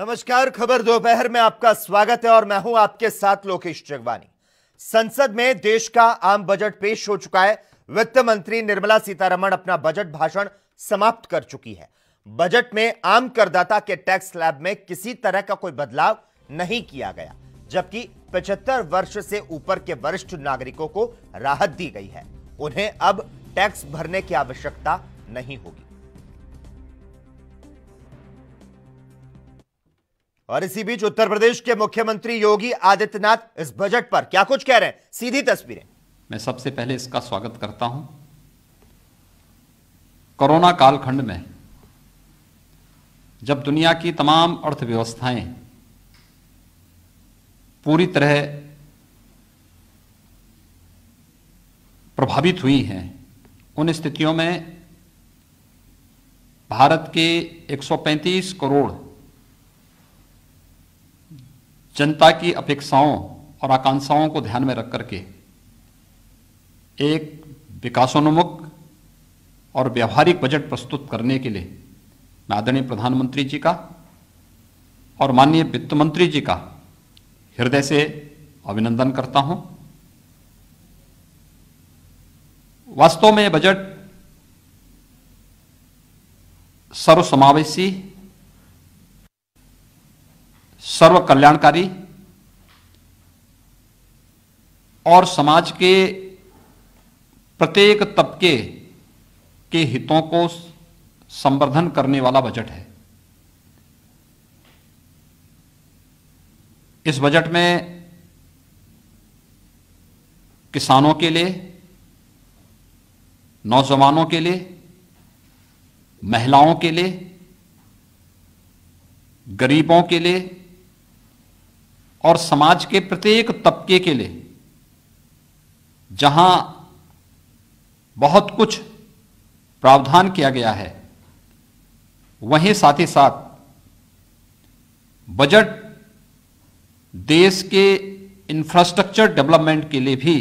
नमस्कार खबर दोपहर में आपका स्वागत है और मैं हूं आपके साथ लोकेश जगवानी संसद में देश का आम बजट पेश हो चुका है वित्त मंत्री निर्मला सीतारमण अपना बजट भाषण समाप्त कर चुकी है बजट में आम करदाता के टैक्स लैब में किसी तरह का कोई बदलाव नहीं किया गया जबकि 75 वर्ष से ऊपर के वरिष्ठ नागरिकों को राहत दी गई है उन्हें अब टैक्स भरने की आवश्यकता नहीं होगी और इसी बीच उत्तर प्रदेश के मुख्यमंत्री योगी आदित्यनाथ इस बजट पर क्या कुछ कह रहे हैं सीधी तस्वीरें मैं सबसे पहले इसका स्वागत करता हूं कोरोना कालखंड में जब दुनिया की तमाम अर्थव्यवस्थाएं पूरी तरह प्रभावित हुई हैं उन स्थितियों में भारत के 135 करोड़ जनता की अपेक्षाओं और आकांक्षाओं को ध्यान में रख करके एक विकासोन्मुख और व्यावहारिक बजट प्रस्तुत करने के लिए मैं आदरणीय प्रधानमंत्री जी का और माननीय वित्त मंत्री जी का हृदय से अभिनंदन करता हूं वास्तव में बजट सर्वसमावेशी सर्व कल्याणकारी और समाज के प्रत्येक तबके के हितों को संवर्धन करने वाला बजट है इस बजट में किसानों के लिए नौजवानों के लिए महिलाओं के लिए गरीबों के लिए और समाज के प्रत्येक तबके के लिए जहां बहुत कुछ प्रावधान किया गया है वहीं साथ ही साथ बजट देश के इंफ्रास्ट्रक्चर डेवलपमेंट के लिए भी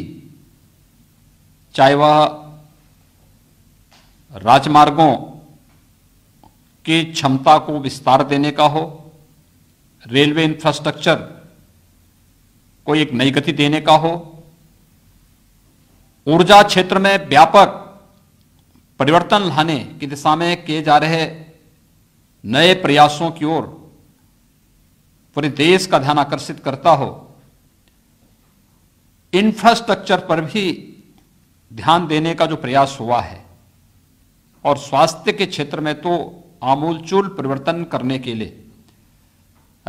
चाहे वह राजमार्गों की क्षमता को विस्तार देने का हो रेलवे इंफ्रास्ट्रक्चर को एक नई गति देने का हो ऊर्जा क्षेत्र में व्यापक परिवर्तन लाने की दिशा में किए जा रहे नए प्रयासों की ओर पूरे देश का ध्यान आकर्षित करता हो इंफ्रास्ट्रक्चर पर भी ध्यान देने का जो प्रयास हुआ है और स्वास्थ्य के क्षेत्र में तो आमूलचूल परिवर्तन करने के लिए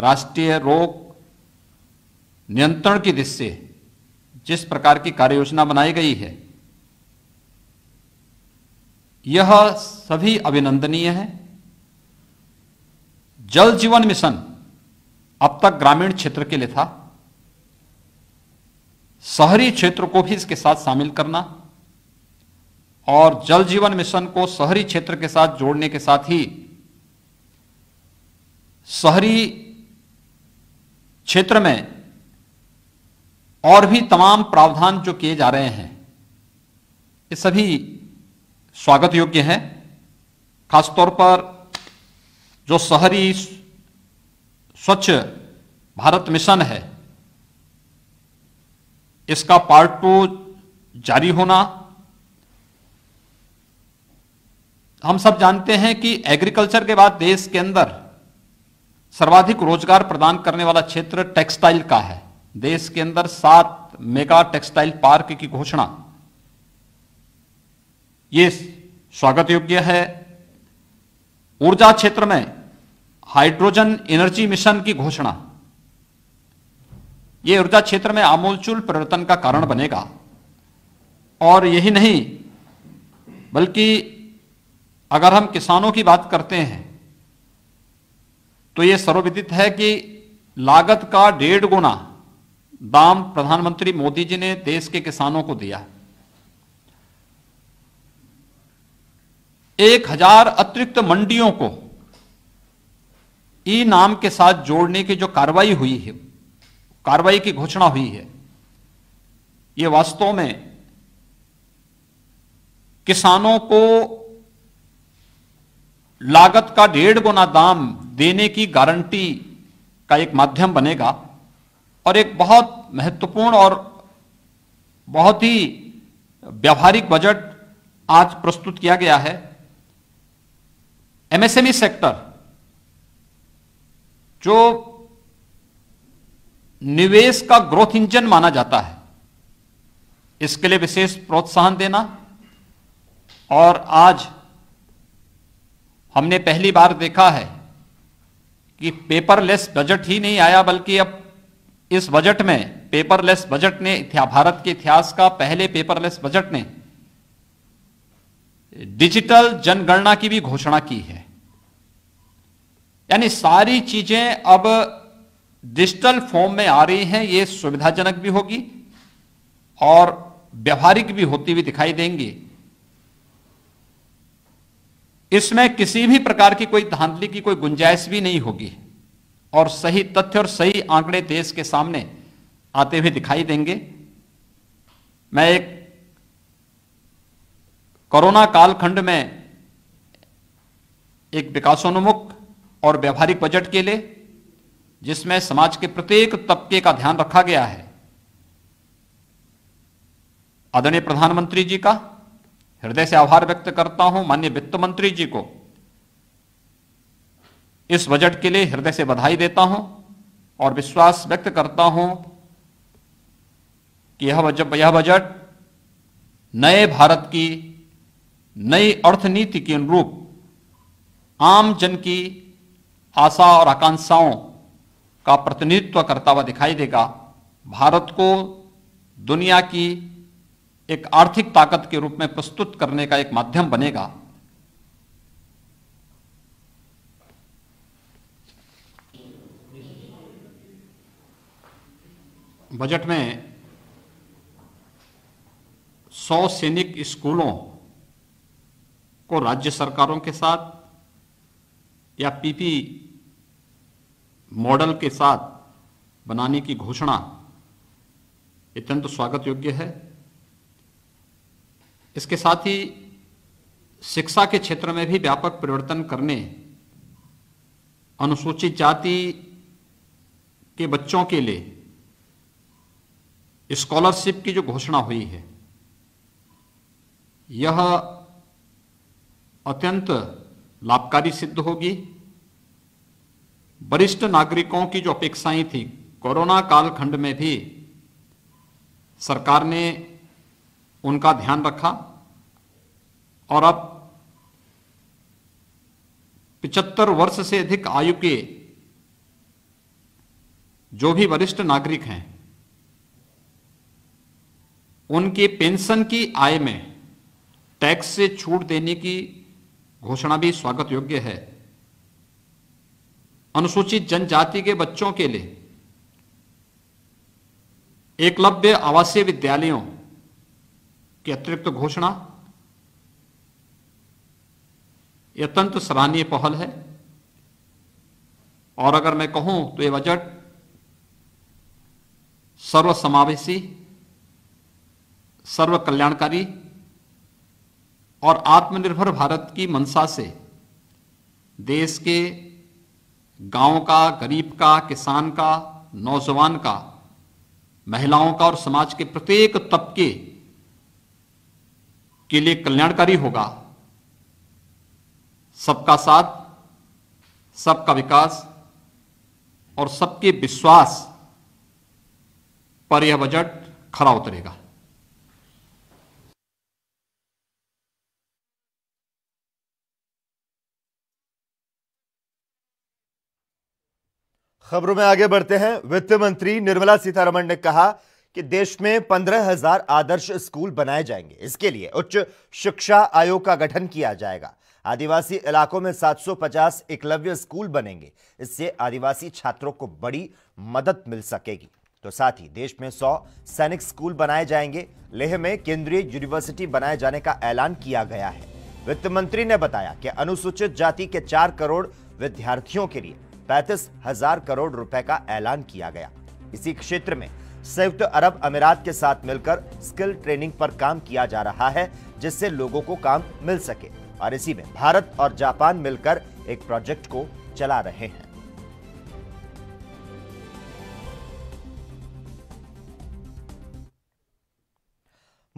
राष्ट्रीय रोग नियंत्रण की दृष्टि जिस प्रकार की कार्य योजना बनाई गई है यह सभी अभिनंदनीय है जल जीवन मिशन अब तक ग्रामीण क्षेत्र के लिए था शहरी क्षेत्र को भी इसके साथ शामिल करना और जल जीवन मिशन को शहरी क्षेत्र के साथ जोड़ने के साथ ही शहरी क्षेत्र में और भी तमाम प्रावधान जो किए जा रहे हैं ये सभी स्वागत योग्य हैं खासतौर पर जो शहरी स्वच्छ भारत मिशन है इसका पार्ट टू जारी होना हम सब जानते हैं कि एग्रीकल्चर के बाद देश के अंदर सर्वाधिक रोजगार प्रदान करने वाला क्षेत्र टेक्सटाइल का है देश के अंदर सात मेगा टेक्सटाइल पार्क की घोषणा ये स्वागत योग्य है ऊर्जा क्षेत्र में हाइड्रोजन एनर्जी मिशन की घोषणा ये ऊर्जा क्षेत्र में आमूलचूल परिवर्तन का कारण बनेगा और यही नहीं बल्कि अगर हम किसानों की बात करते हैं तो यह सर्वविदित है कि लागत का डेढ़ गुना दाम प्रधानमंत्री मोदी जी ने देश के किसानों को दिया एक हजार अतिरिक्त मंडियों को ई नाम के साथ जोड़ने की जो कार्रवाई हुई है कार्रवाई की घोषणा हुई है यह वास्तव में किसानों को लागत का डेढ़ गुना दाम देने की गारंटी का एक माध्यम बनेगा और एक बहुत महत्वपूर्ण और बहुत ही व्यावहारिक बजट आज प्रस्तुत किया गया है एमएसएमई e सेक्टर जो निवेश का ग्रोथ इंजन माना जाता है इसके लिए विशेष प्रोत्साहन देना और आज हमने पहली बार देखा है कि पेपरलेस बजट ही नहीं आया बल्कि अब इस बजट में पेपरलेस बजट ने भारत के इतिहास का पहले पेपरलेस बजट ने डिजिटल जनगणना की भी घोषणा की है यानी सारी चीजें अब डिजिटल फॉर्म में आ रही हैं यह सुविधाजनक भी होगी और व्यवहारिक भी होती हुई दिखाई देंगी इसमें किसी भी प्रकार की कोई धांधली की कोई गुंजाइश भी नहीं होगी और सही तथ्य और सही आंकड़े देश के सामने आते हुए दिखाई देंगे मैं एक कोरोना कालखंड में एक विकासोन्मुख और व्यवहारिक बजट के लिए जिसमें समाज के प्रत्येक तबके का ध्यान रखा गया है आदरणीय प्रधानमंत्री जी का हृदय से आभार व्यक्त करता हूं माननीय वित्त मंत्री जी को इस बजट के लिए हृदय से बधाई देता हूं और विश्वास व्यक्त करता हूं कि यह बजट नए भारत की नई अर्थनीति के अनुरूप आम जन की आशा और आकांक्षाओं का प्रतिनिधित्व करता हुआ दिखाई देगा भारत को दुनिया की एक आर्थिक ताकत के रूप में प्रस्तुत करने का एक माध्यम बनेगा बजट में सौ सैनिक स्कूलों को राज्य सरकारों के साथ या पीपी मॉडल के साथ बनाने की घोषणा अत्यंत तो स्वागत योग्य है इसके साथ ही शिक्षा के क्षेत्र में भी व्यापक परिवर्तन करने अनुसूचित जाति के बच्चों के लिए स्कॉलरशिप की जो घोषणा हुई है यह अत्यंत लाभकारी सिद्ध होगी वरिष्ठ नागरिकों की जो अपेक्षाएं थी कोरोना कालखंड में भी सरकार ने उनका ध्यान रखा और अब पिचहत्तर वर्ष से अधिक आयु के जो भी वरिष्ठ नागरिक हैं उनके पेंशन की आय में टैक्स से छूट देने की घोषणा भी स्वागत योग्य है अनुसूचित जनजाति के बच्चों के लिए एकलव्य आवासीय विद्यालयों की अतिरिक्त घोषणा अत्यंत सराहनीय पहल है और अगर मैं कहूं तो यह बजट सर्वसमावेशी सर्व कल्याणकारी और आत्मनिर्भर भारत की मंशा से देश के गांव का गरीब का किसान का नौजवान का महिलाओं का और समाज के प्रत्येक तबके के लिए कल्याणकारी होगा सबका साथ सबका विकास और सबके विश्वास पर यह बजट खरा उतरेगा खबरों में आगे बढ़ते हैं वित्त मंत्री निर्मला सीतारमण ने कहा कि देश में पंद्रह हजार आदर्श स्कूल बनाए जाएंगे इसके लिए उच्च शिक्षा आयोग का गठन किया जाएगा आदिवासी इलाकों में 750 एकलव्य स्कूल बनेंगे इससे आदिवासी छात्रों को बड़ी मदद मिल सकेगी तो साथ ही देश में 100 सैनिक स्कूल बनाए जाएंगे लेह में केंद्रीय यूनिवर्सिटी बनाए जाने का ऐलान किया गया है वित्त मंत्री ने बताया कि अनुसूचित जाति के चार करोड़ विद्यार्थियों के लिए पैंतीस हजार करोड़ रुपए का ऐलान किया गया इसी क्षेत्र में संयुक्त अरब अमीरात के साथ मिलकर स्किल ट्रेनिंग पर काम किया जा रहा है जिससे लोगों को काम मिल सके और इसी में भारत और जापान मिलकर एक प्रोजेक्ट को चला रहे हैं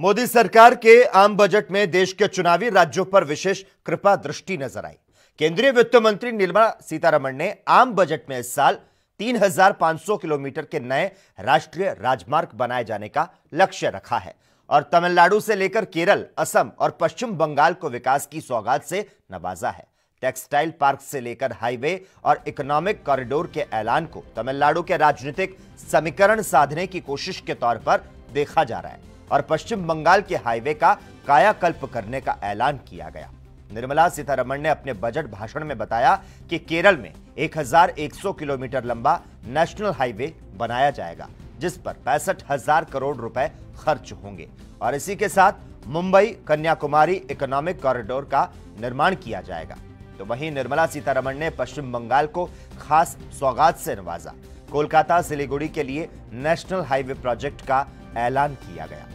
मोदी सरकार के आम बजट में देश के चुनावी राज्यों पर विशेष कृपा दृष्टि नजर आई केंद्रीय वित्त मंत्री निर्मला सीतारमण ने आम बजट में इस साल 3,500 किलोमीटर के नए राष्ट्रीय राजमार्ग बनाए जाने का लक्ष्य रखा है और तमिलनाडु से लेकर केरल असम और पश्चिम बंगाल को विकास की सौगात से नवाजा है टेक्सटाइल पार्क से लेकर हाईवे और इकोनॉमिक कॉरिडोर के ऐलान को तमिलनाडु के राजनीतिक समीकरण साधने की कोशिश के तौर पर देखा जा रहा है और पश्चिम बंगाल के हाईवे का कायाकल्प करने का ऐलान किया गया निर्मला सीतारमण ने अपने बजट भाषण में बताया कि केरल में 1,100 किलोमीटर लंबा नेशनल हाईवे बनाया जाएगा जिस पर पैंसठ हजार करोड़ रुपए खर्च होंगे और इसी के साथ मुंबई कन्याकुमारी इकोनॉमिक कॉरिडोर का निर्माण किया जाएगा तो वहीं निर्मला सीतारमण ने पश्चिम बंगाल को खास सौगात से नवाजा कोलकाता सिलीगुड़ी के लिए नेशनल हाईवे प्रोजेक्ट का ऐलान किया गया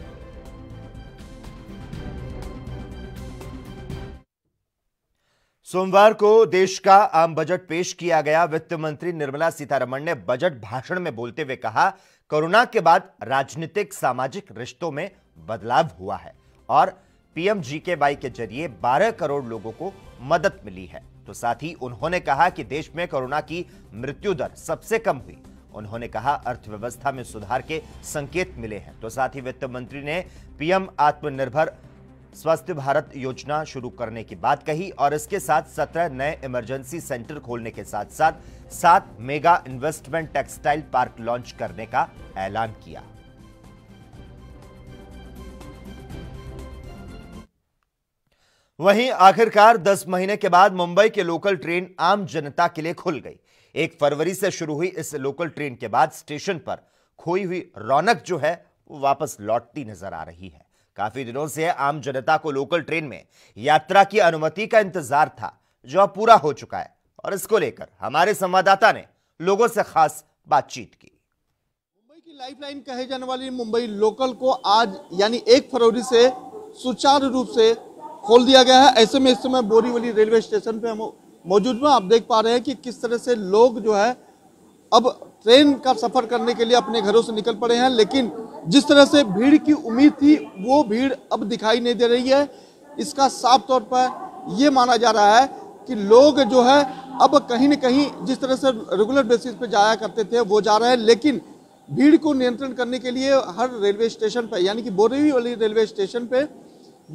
सोमवार को देश का आम बजट पेश किया गया वित्त मंत्री निर्मला सीतारमण ने बजट भाषण में बोलते हुए कहा कोरोना के बाद राजनीतिक सामाजिक रिश्तों में बदलाव हुआ है और पीएम के वाई के जरिए 12 करोड़ लोगों को मदद मिली है तो साथ ही उन्होंने कहा कि देश में कोरोना की मृत्यु दर सबसे कम हुई उन्होंने कहा अर्थव्यवस्था में सुधार के संकेत मिले हैं तो साथ ही वित्त मंत्री ने पीएम आत्मनिर्भर स्वस्थ भारत योजना शुरू करने की बात कही और इसके साथ सत्रह नए इमरजेंसी सेंटर खोलने के साथ साथ सात mega investment textile park launch करने का ऐलान किया वहीं आखिरकार 10 महीने के बाद मुंबई की लोकल ट्रेन आम जनता के लिए खुल गई एक फरवरी से शुरू हुई इस लोकल ट्रेन के बाद स्टेशन पर खोई हुई रौनक जो है वापस लौटती नजर आ रही है काफी दिनों से आम जनता को लोकल ट्रेन में यात्रा की अनुमति का इंतजार था जो अब पूरा हो चुका है और इसको लेकर हमारे संवाददाता ने लोगों से खास बातचीत की मुंबई की लाइफलाइन कहे जाने वाली मुंबई लोकल को आज यानी एक फरवरी से सुचारू रूप से खोल दिया गया है ऐसे में इस समय बोरीवली रेलवे स्टेशन पे हम मौजूद में आप देख पा रहे हैं कि किस तरह से लोग जो है अब ट्रेन का सफर करने के लिए अपने घरों से निकल पड़े हैं लेकिन जिस तरह से भीड़ की उम्मीद थी वो भीड़ अब दिखाई नहीं दे रही है इसका साफ तौर पर ये माना जा रहा है कि लोग जो है अब कहीं ना कहीं जिस तरह से रेगुलर बेसिस पे जाया करते थे वो जा रहे हैं लेकिन भीड़ को नियंत्रण करने के लिए हर रेलवे स्टेशन पर यानी कि बोरेवी वाली रेलवे स्टेशन पर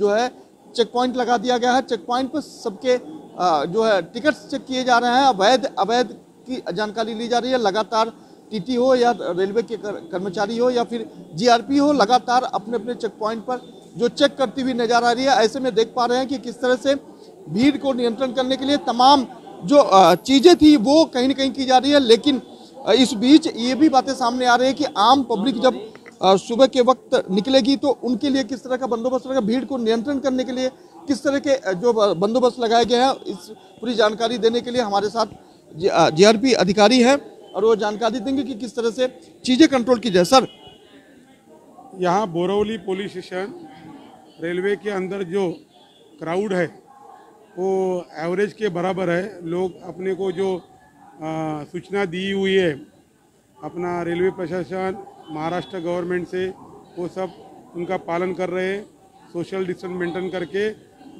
जो है चेक पॉइंट लगा दिया गया है चेक पॉइंट पर सबके जो है टिकट्स चेक किए जा रहे हैं अवैध अवैध की जानकारी ली जा रही है लगातार टीटी हो या रेलवे के कर्मचारी हो या फिर जीआरपी हो लगातार अपने अपने चेक पॉइंट पर जो चेक करती हुई नजर आ रही है ऐसे में देख पा रहे हैं कि किस तरह से भीड़ को नियंत्रण करने के लिए तमाम जो चीज़ें थी वो कहीं ना कहीं की जा रही है लेकिन इस बीच ये भी बातें सामने आ रही है कि आम पब्लिक जब सुबह के वक्त निकलेगी तो उनके लिए किस तरह का बंदोबस्त रहेगा भीड़ को नियंत्रण करने के लिए किस तरह के जो बंदोबस्त लगाए गए हैं इस पूरी जानकारी देने के लिए हमारे साथ जीआरपी अधिकारी हैं और वो जानकारी देंगे कि किस तरह से चीज़ें कंट्रोल की जाए सर यहाँ बोरावली पुलिस स्टेशन रेलवे के अंदर जो क्राउड है वो एवरेज के बराबर है लोग अपने को जो आ, सूचना दी हुई है अपना रेलवे प्रशासन महाराष्ट्र गवर्नमेंट से वो सब उनका पालन कर रहे हैं सोशल डिस्टेंस मेंटेन करके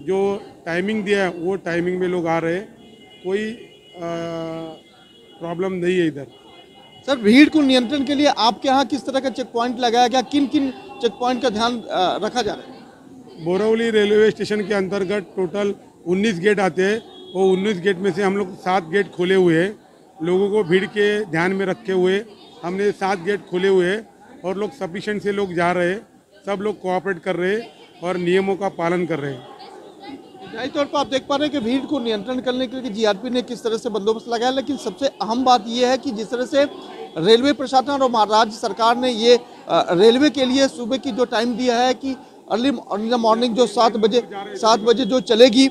जो टाइमिंग दिया है वो टाइमिंग में लोग आ रहे हैं कोई आ, प्रॉब्लम नहीं है इधर सर भीड़ को नियंत्रण के लिए आपके यहाँ किस तरह का चेक पॉइंट लगाया गया किन किन चेक पॉइंट का ध्यान रखा जा रहा है बोरावली रेलवे स्टेशन के अंतर्गत टोटल 19 गेट आते हैं वो 19 गेट में से हम लोग सात गेट खोले हुए हैं लोगों को भीड़ के ध्यान में रखे हुए हमने सात गेट खोले हुए हैं और लोग सफिशेंट से लोग जा रहे हैं सब लोग कोऑपरेट कर रहे हैं और नियमों का पालन कर रहे हैं जाहिर तौर पर आप देख पा रहे हैं कि भीड़ को नियंत्रण करने के लिए जीआरपी ने किस तरह से बंदोबस्त लगाया लेकिन सबसे अहम बात यह है कि जिस तरह से रेलवे प्रशासन और महाराज सरकार ने ये रेलवे के लिए सुबह की जो टाइम दिया है कि अर्ली मॉर्निंग जो सात बजे सात बजे जो चलेगी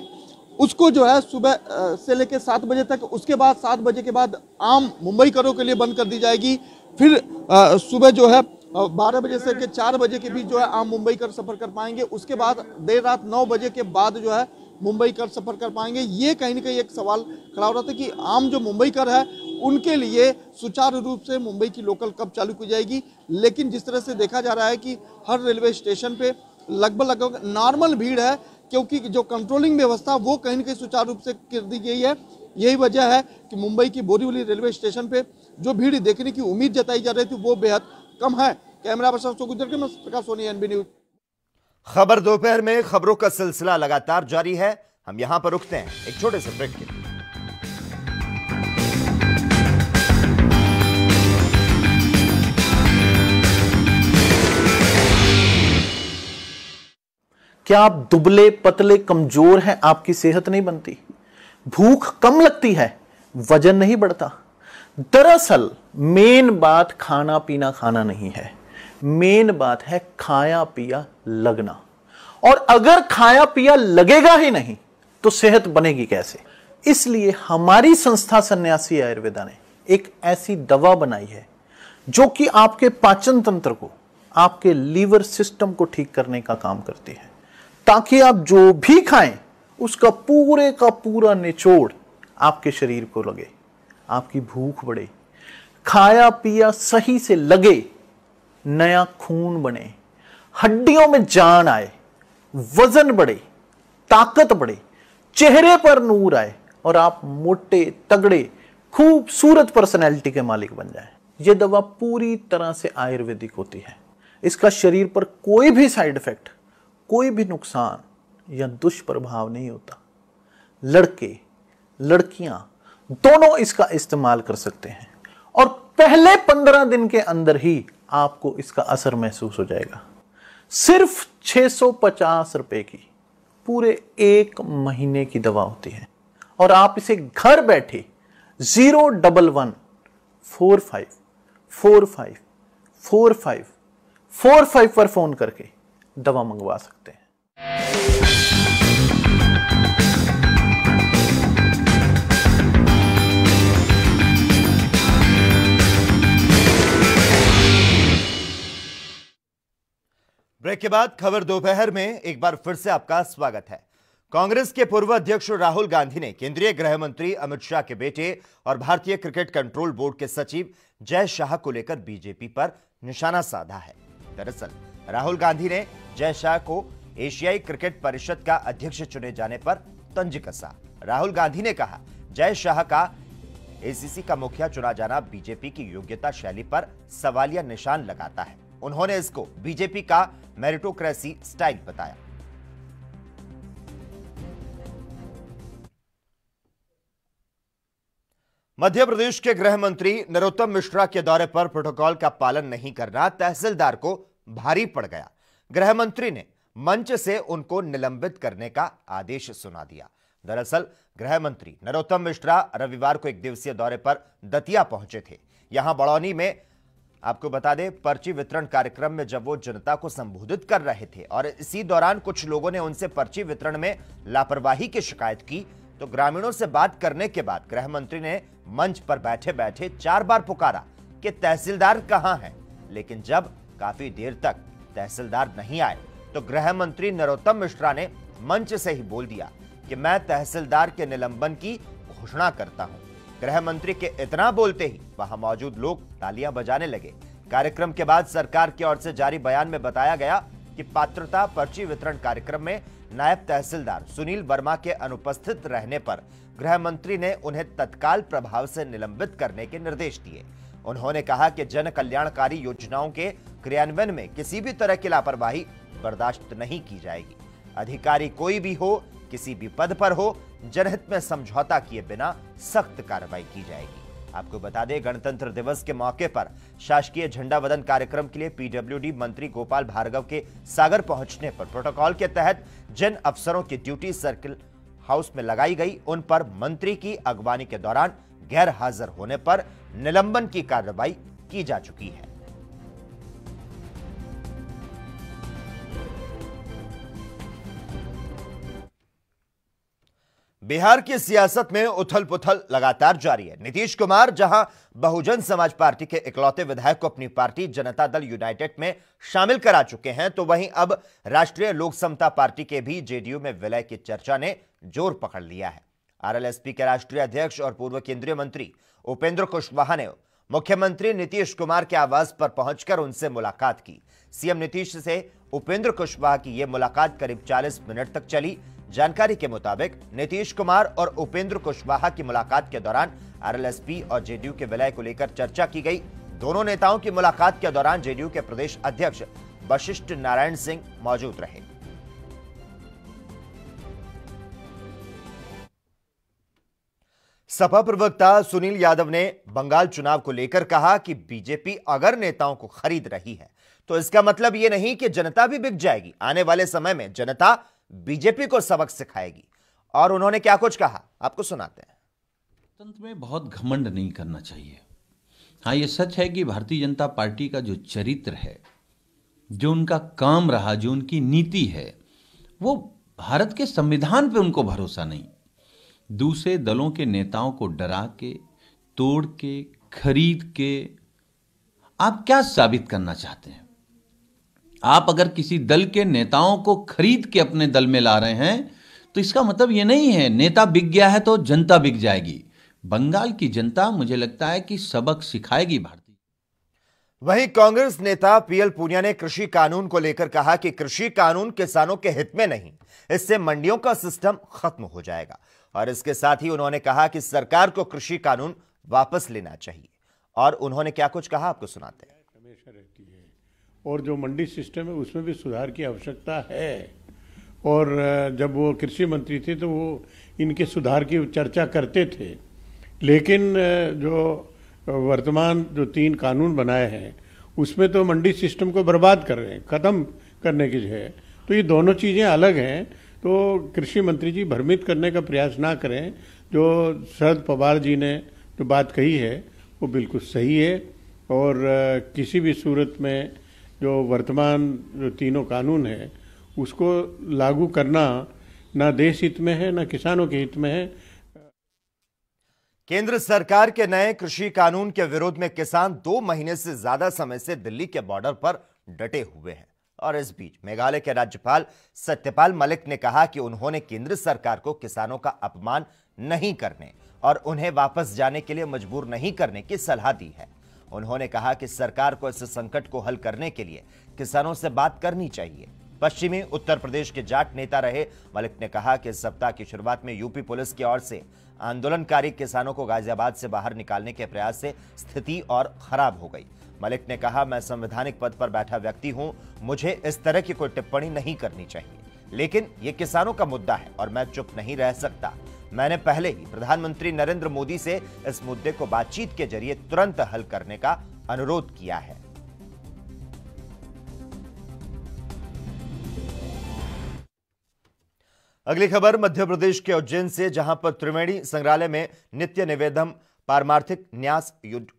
उसको जो है सुबह से लेकर सात बजे तक उसके बाद सात बजे के बाद आम मुंबई करों के लिए बंद कर दी जाएगी फिर सुबह जो है बारह बजे से लेकर चार बजे के बीच जो है आम मुंबई कर सफर कर पाएंगे उसके बाद देर रात नौ बजे के बाद जो है मुंबई कर सफ़र कर पाएंगे ये कहीं ना कहीं एक सवाल खड़ा हो रहा था कि आम जो मुंबई कर है उनके लिए सुचारू रूप से मुंबई की लोकल कब चालू की जाएगी लेकिन जिस तरह से देखा जा रहा है कि हर रेलवे स्टेशन पे लगभग लगभग नॉर्मल भीड़ है क्योंकि जो कंट्रोलिंग व्यवस्था वो कहीं ना कहीं सुचारू रूप से कर दी गई है यही वजह है कि मुंबई की बोरीवली रेलवे स्टेशन पर जो भीड़ देखने की उम्मीद जताई जा रही थी वो बेहद कम है कैमरा पर्सन गुजर के मैं प्रकाश सोनी एन न्यूज़ खबर दोपहर में खबरों का सिलसिला लगातार जारी है हम यहां पर रुकते हैं एक छोटे से ब्रेक के लिए क्या आप दुबले पतले कमजोर हैं आपकी सेहत नहीं बनती भूख कम लगती है वजन नहीं बढ़ता दरअसल मेन बात खाना पीना खाना नहीं है मेन बात है खाया पिया लगना और अगर खाया पिया लगेगा ही नहीं तो सेहत बनेगी कैसे इसलिए हमारी संस्था सन्यासी आयुर्वेदा ने एक ऐसी दवा बनाई है जो कि आपके पाचन तंत्र को आपके लीवर सिस्टम को ठीक करने का काम करती है ताकि आप जो भी खाएं उसका पूरे का पूरा निचोड़ आपके शरीर को लगे आपकी भूख बढ़े खाया पिया सही से लगे नया खून बने हड्डियों में जान आए वजन बढ़े ताकत बढ़े चेहरे पर नूर आए और आप मोटे तगड़े खूबसूरत पर्सनैलिटी के मालिक बन जाए ये दवा पूरी तरह से आयुर्वेदिक होती है इसका शरीर पर कोई भी साइड इफेक्ट कोई भी नुकसान या दुष्प्रभाव नहीं होता लड़के लड़कियां दोनों इसका इस्तेमाल कर सकते हैं और पहले पंद्रह दिन के अंदर ही आपको इसका असर महसूस हो जाएगा सिर्फ 650 रुपए की पूरे एक महीने की दवा होती है और आप इसे घर बैठे zero double one four five four five four five four five पर फोन करके दवा मंगवा सकते हैं के बाद खबर दोपहर में एक बार फिर से आपका स्वागत है कांग्रेस के पूर्व अध्यक्ष राहुल गांधी ने केंद्रीय गृह मंत्री अमित शाह के बेटे और भारतीय क्रिकेट कंट्रोल बोर्ड के सचिव जय शाह को लेकर बीजेपी पर निशाना साधा है दरअसल राहुल गांधी ने जय शाह को एशियाई क्रिकेट परिषद का अध्यक्ष चुने जाने पर तंज कसा राहुल गांधी ने कहा जय शाह का एसीसी का मुखिया चुना जाना बीजेपी की योग्यता शैली पर सवालिया निशान लगाता है उन्होंने इसको बीजेपी का मेरिटोक्रेसी स्टाइल बताया मध्य प्रदेश के गृह मंत्री नरोत्तम मिश्रा के दौरे पर प्रोटोकॉल का पालन नहीं करना तहसीलदार को भारी पड़ गया गृह मंत्री ने मंच से उनको निलंबित करने का आदेश सुना दिया दरअसल गृह मंत्री नरोत्तम मिश्रा रविवार को एक दिवसीय दौरे पर दतिया पहुंचे थे यहां बड़ौनी में आपको बता दें पर्ची वितरण कार्यक्रम में जब वो जनता को संबोधित कर रहे थे और इसी दौरान कुछ लोगों ने उनसे पर्ची वितरण में लापरवाही की शिकायत की तो ग्रामीणों से बात करने के बाद गृह मंत्री ने मंच पर बैठे बैठे चार बार पुकारा कि तहसीलदार कहाँ है लेकिन जब काफी देर तक तहसीलदार नहीं आए तो गृह मंत्री नरोत्तम मिश्रा ने मंच से ही बोल दिया कि मैं तहसीलदार के निलंबन की घोषणा करता हूं गृह मंत्री के इतना बोलते ही वहां मौजूद लोग तालियां बजाने लगे कार्यक्रम के बाद सरकार की ओर से जारी बयान में बताया गया कि पात्रता पर्ची वितरण कार्यक्रम में नायब तहसीलदार सुनील वर्मा के अनुपस्थित रहने पर गृह मंत्री ने उन्हें तत्काल प्रभाव से निलंबित करने के निर्देश दिए उन्होंने कहा कि जन कल्याणकारी योजनाओं के क्रियान्वयन में किसी भी तरह की लापरवाही बर्दाश्त नहीं की जाएगी अधिकारी कोई भी हो किसी भी पद पर हो जनहित में समझौता किए बिना सख्त कार्रवाई की जाएगी आपको बता दें गणतंत्र दिवस के मौके पर शासकीय झंडा वदन कार्यक्रम के लिए पीडब्ल्यूडी मंत्री गोपाल भार्गव के सागर पहुंचने पर प्रोटोकॉल के तहत जिन अफसरों की ड्यूटी सर्किल हाउस में लगाई गई उन पर मंत्री की अगवानी के दौरान गैर हाजिर होने पर निलंबन की कार्रवाई की जा चुकी है बिहार की सियासत में उथल पुथल लगातार जारी है नीतीश कुमार जहां बहुजन समाज पार्टी के इकलौते विधायक को अपनी पार्टी जनता दल यूनाइटेड में शामिल करा चुके हैं तो वहीं अब राष्ट्रीय लोक समता पार्टी के भी जेडीयू में विलय की चर्चा ने जोर पकड़ लिया है आरएलएसपी के राष्ट्रीय अध्यक्ष और पूर्व केंद्रीय मंत्री उपेंद्र कुशवाहा ने मुख्यमंत्री नीतीश कुमार के आवास पर पहुंचकर उनसे मुलाकात की सीएम नीतीश से उपेंद्र कुशवाहा की यह मुलाकात करीब 40 मिनट तक चली जानकारी के मुताबिक नीतीश कुमार और उपेंद्र कुशवाहा की मुलाकात के दौरान आरएलएसपी और जेडीयू के विलय को लेकर चर्चा की गई दोनों नेताओं की मुलाकात के दौरान जेडीयू के प्रदेश अध्यक्ष वशिष्ठ नारायण सिंह मौजूद रहे सपा प्रवक्ता सुनील यादव ने बंगाल चुनाव को लेकर कहा कि बीजेपी अगर नेताओं को खरीद रही है तो इसका मतलब यह नहीं कि जनता भी बिक जाएगी आने वाले समय में जनता बीजेपी को सबक सिखाएगी और उन्होंने क्या कुछ कहा आपको सुनाते हैं तंत्र में बहुत घमंड नहीं करना चाहिए हाँ ये सच है कि भारतीय जनता पार्टी का जो चरित्र है जो उनका काम रहा जो उनकी नीति है वो भारत के संविधान पे उनको भरोसा नहीं दूसरे दलों के नेताओं को डरा के तोड़ के खरीद के आप क्या साबित करना चाहते हैं आप अगर किसी दल के नेताओं को खरीद के अपने दल में ला रहे हैं तो इसका मतलब ये नहीं है नेता बिक गया है तो जनता बिक जाएगी बंगाल की जनता मुझे लगता है कि सबक सिखाएगी भारतीय वहीं कांग्रेस नेता पीएल पूनिया ने कृषि कानून को लेकर कहा कि कृषि कानून किसानों के हित में नहीं इससे मंडियों का सिस्टम खत्म हो जाएगा और इसके साथ ही उन्होंने कहा कि सरकार को कृषि कानून वापस लेना चाहिए और उन्होंने क्या कुछ कहा आपको सुनाते हैं और जो मंडी सिस्टम है उसमें भी सुधार की आवश्यकता है और जब वो कृषि मंत्री थे तो वो इनके सुधार की चर्चा करते थे लेकिन जो वर्तमान जो तीन कानून बनाए हैं उसमें तो मंडी सिस्टम को बर्बाद कर रहे हैं ख़त्म करने की है तो ये दोनों चीज़ें अलग हैं तो कृषि मंत्री जी भ्रमित करने का प्रयास ना करें जो शरद पवार जी ने जो बात कही है वो बिल्कुल सही है और किसी भी सूरत में जो वर्तमान जो तीनों कानून है उसको लागू करना ना देश हित में है ना किसानों के हित में है केंद्र सरकार के नए कृषि कानून के विरोध में किसान दो महीने से ज्यादा समय से दिल्ली के बॉर्डर पर डटे हुए हैं और इस बीच मेघालय के राज्यपाल सत्यपाल मलिक ने कहा कि उन्होंने केंद्र सरकार को किसानों का अपमान नहीं करने और उन्हें वापस जाने के लिए मजबूर नहीं करने की सलाह दी है उन्होंने कहा कि सरकार को इस संकट को हल करने के लिए किसानों से बात करनी चाहिए पश्चिमी उत्तर प्रदेश के जाट नेता रहे मलिक ने कहा कि इस सप्ताह की शुरुआत में यूपी पुलिस की ओर से आंदोलनकारी किसानों को गाजियाबाद से बाहर निकालने के प्रयास से स्थिति और खराब हो गई मलिक ने कहा मैं संवैधानिक पद पर बैठा व्यक्ति हूं मुझे इस तरह की कोई टिप्पणी नहीं करनी चाहिए लेकिन ये किसानों का मुद्दा है और मैं चुप नहीं रह सकता मैंने पहले ही प्रधानमंत्री नरेंद्र मोदी से इस मुद्दे को बातचीत के जरिए तुरंत हल करने का अनुरोध किया है अगली खबर मध्य प्रदेश के उज्जैन से जहां पर त्रिवेणी संग्रहालय में नित्य निवेदन पारमार्थिक न्यास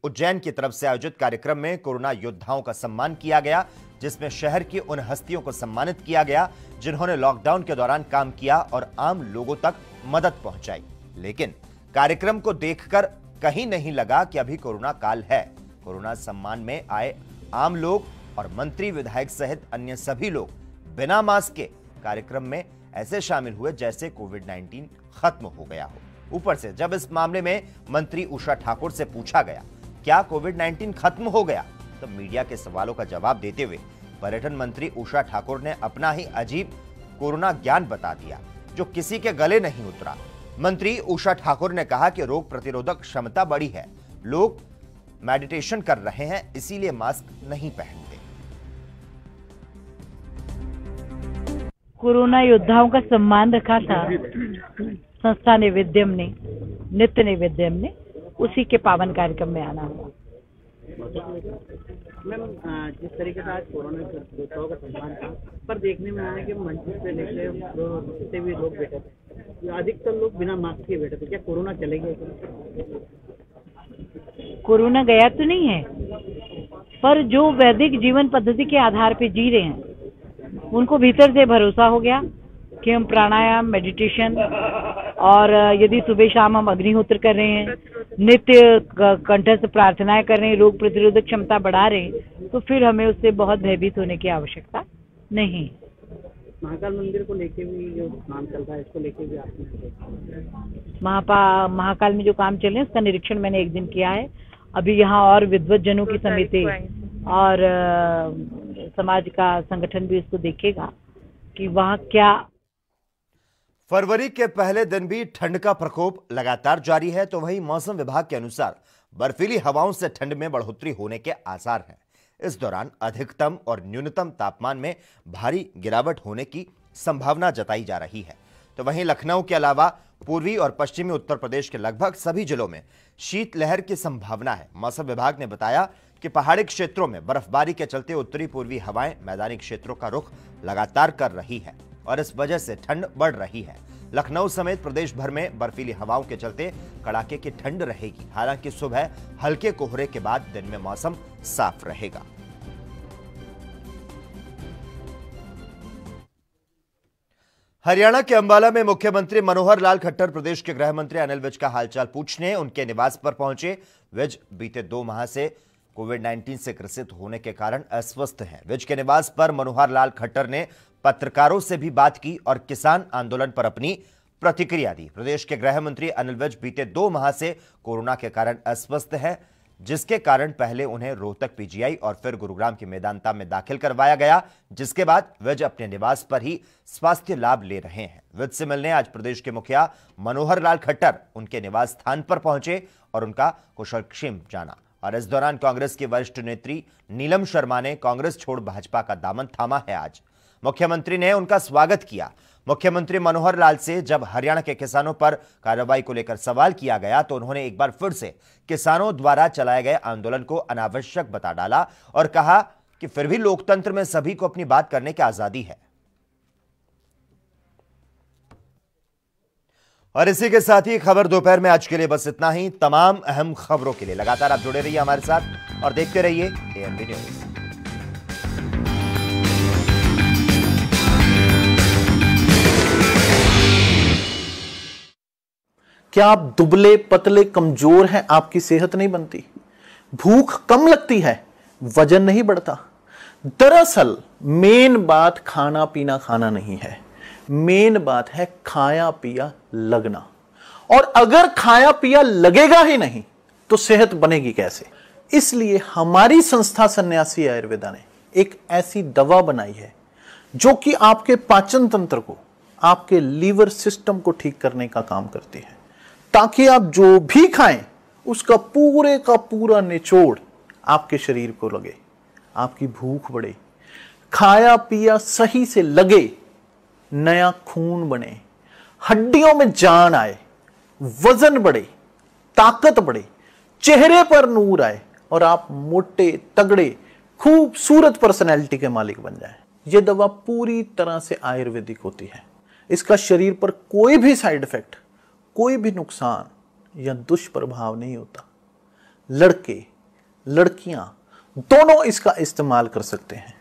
उज्जैन की तरफ से आयोजित कार्यक्रम में कोरोना योद्धाओं का सम्मान किया गया जिसमें शहर की उन हस्तियों को सम्मानित किया गया जिन्होंने लॉकडाउन के दौरान काम किया और आम लोगों तक मदद पहुंचाई लेकिन कार्यक्रम को देखकर कहीं नहीं लगा कि अभी कोरोना काल है कोरोना सम्मान में आए आम लोग और मंत्री विधायक सहित अन्य सभी लोग बिना मास्क के कार्यक्रम में ऐसे शामिल हुए जैसे कोविड 19 खत्म हो गया हो ऊपर से जब इस मामले में मंत्री उषा ठाकुर से पूछा गया क्या कोविड 19 खत्म हो गया मीडिया के सवालों का जवाब देते हुए पर्यटन मंत्री उषा ठाकुर ने अपना ही अजीब कोरोना ज्ञान बता दिया जो किसी के गले नहीं उतरा मंत्री उषा ठाकुर ने कहा कि रोग प्रतिरोधक क्षमता बड़ी है लोग मेडिटेशन कर रहे हैं इसीलिए मास्क नहीं पहनते कोरोना योद्धाओं का सम्मान रखा था संस्था ने विद्यम ने नित्य निवेद्यम ने उसी के पावन कार्यक्रम में आना हुआ मैम जिस तरीके से आज कोरोना योद्धाओं का सम्मान था पर देखने में आया कि मंच पे लेके जितने भी लोग बैठे थे अधिकतर लोग बिना मास्क के बैठे थे क्या कोरोना चले गया कोरोना गया तो नहीं है पर जो वैदिक जीवन पद्धति के आधार पे जी रहे हैं उनको भीतर से भरोसा हो गया कि हम प्राणायाम मेडिटेशन और यदि सुबह शाम हम अग्निहोत्र कर रहे हैं नित्य कंठस्थ प्रार्थनाएं कर रहे हैं रोग प्रतिरोधक क्षमता बढ़ा रहे हैं तो फिर हमें उससे बहुत भयभीत होने की आवश्यकता नहीं महाकाल मंदिर को लेके भी जो काम चल रहा है इसको लेके भी आपने महापा महाकाल में जो काम चल रहे हैं उसका निरीक्षण मैंने एक दिन किया है अभी यहाँ और विद्वत जनों की समिति और समाज का संगठन भी इसको देखेगा कि वहाँ क्या फरवरी के पहले दिन भी ठंड का प्रकोप लगातार जारी है तो वहीं मौसम विभाग के अनुसार बर्फीली हवाओं से ठंड में बढ़ोतरी होने के आसार हैं इस दौरान अधिकतम और न्यूनतम तापमान में भारी गिरावट होने की संभावना जताई जा रही है तो वहीं लखनऊ के अलावा पूर्वी और पश्चिमी उत्तर प्रदेश के लगभग सभी जिलों में शीतलहर की संभावना है मौसम विभाग ने बताया कि पहाड़ी क्षेत्रों में बर्फबारी के चलते उत्तरी पूर्वी हवाएं मैदानी क्षेत्रों का रुख लगातार कर रही है और इस वजह से ठंड बढ़ रही है लखनऊ समेत प्रदेश भर में बर्फीली हवाओं के चलते कड़ाके की ठंड रहेगी हालांकि सुबह हल्के कोहरे के बाद दिन में मौसम साफ रहेगा हरियाणा के अंबाला में मुख्यमंत्री मनोहर लाल खट्टर प्रदेश के गृह मंत्री अनिल विज का हालचाल पूछने उनके निवास पर पहुंचे विज बीते दो माह से कोविड 19 से ग्रसित होने के कारण अस्वस्थ हैं विज के निवास पर मनोहर लाल खट्टर ने पत्रकारों से भी बात की और किसान आंदोलन पर अपनी प्रतिक्रिया दी प्रदेश के गृह मंत्री अनिल विज बीते दो माह से कोरोना के कारण अस्वस्थ है जिसके कारण पहले उन्हें रोहतक पीजीआई और फिर गुरुग्राम के मैदानता में दाखिल करवाया गया जिसके बाद विज अपने निवास पर ही स्वास्थ्य लाभ ले रहे हैं विज से मिलने आज प्रदेश के मुखिया मनोहर लाल खट्टर उनके निवास स्थान पर पहुंचे और उनका कुशलक्षेम जाना और इस दौरान कांग्रेस की वरिष्ठ नेत्री नीलम शर्मा ने कांग्रेस छोड़ भाजपा का दामन थामा है आज मुख्यमंत्री ने उनका स्वागत किया मुख्यमंत्री मनोहर लाल से जब हरियाणा के किसानों पर कार्रवाई को लेकर सवाल किया गया तो उन्होंने एक बार फिर से किसानों द्वारा चलाए गए आंदोलन को अनावश्यक बता डाला और कहा कि फिर भी लोकतंत्र में सभी को अपनी बात करने की आजादी है और इसी के साथ ही खबर दोपहर में आज के लिए बस इतना ही तमाम अहम खबरों के लिए लगातार आप जुड़े रहिए हमारे साथ और देखते रहिए एएनबी न्यूज क्या आप दुबले पतले कमजोर हैं आपकी सेहत नहीं बनती भूख कम लगती है वजन नहीं बढ़ता दरअसल मेन बात खाना पीना खाना नहीं है मेन बात है खाया पिया लगना और अगर खाया पिया लगेगा ही नहीं तो सेहत बनेगी कैसे इसलिए हमारी संस्था सन्यासी आयुर्वेदा ने एक ऐसी दवा बनाई है जो कि आपके पाचन तंत्र को आपके लीवर सिस्टम को ठीक करने का काम करती है ताकि आप जो भी खाएं उसका पूरे का पूरा निचोड़ आपके शरीर को लगे आपकी भूख बढ़े खाया पिया सही से लगे नया खून बने हड्डियों में जान आए वजन बढ़े ताकत बढ़े चेहरे पर नूर आए और आप मोटे तगड़े खूबसूरत पर्सनैलिटी के मालिक बन जाए यह दवा पूरी तरह से आयुर्वेदिक होती है इसका शरीर पर कोई भी साइड इफेक्ट कोई भी नुकसान या दुष्प्रभाव नहीं होता लड़के लड़कियां दोनों इसका इस्तेमाल कर सकते हैं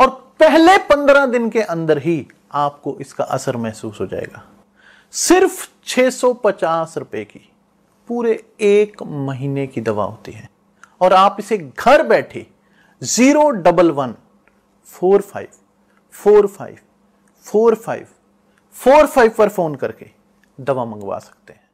और पहले पंद्रह दिन के अंदर ही आपको इसका असर महसूस हो जाएगा सिर्फ 650 रुपए की पूरे एक महीने की दवा होती है और आप इसे घर बैठे zero double one four five four five four five four five पर फोन करके दवा मंगवा सकते हैं